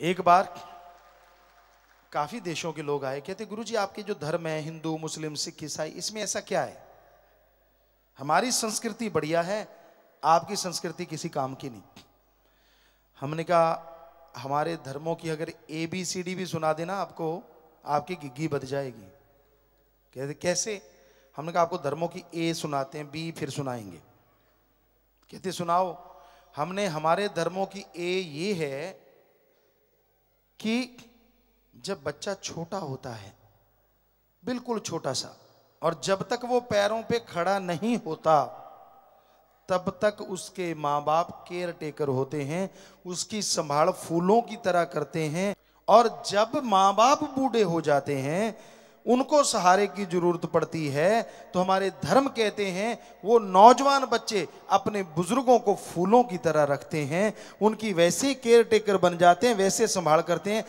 एक बार काफी देशों के लोग आए कहते गुरु जी आपके जो धर्म है हिंदू मुस्लिम सिख ईसाई इसमें ऐसा क्या है हमारी संस्कृति बढ़िया है आपकी संस्कृति किसी काम की नहीं हमने कहा हमारे धर्मों की अगर ए बी सी डी भी सुना देना आपको आपकी गिग्गी बद जाएगी कहते कैसे हमने कहा आपको धर्मों की ए सुनाते हैं बी फिर सुनाएंगे कहते सुनाओ हमने हमारे धर्मों की ए ये है कि जब बच्चा छोटा होता है बिल्कुल छोटा सा और जब तक वो पैरों पे खड़ा नहीं होता तब तक उसके माँ बाप केयर टेकर होते हैं उसकी संभाल फूलों की तरह करते हैं और जब माँ बाप बूढ़े हो जाते हैं उनको सहारे की जरूरत पड़ती है तो हमारे धर्म कहते हैं वो नौजवान बच्चे अपने बुजुर्गों को फूलों की तरह रखते हैं उनकी वैसे केयर टेकर बन जाते हैं वैसे संभाल करते हैं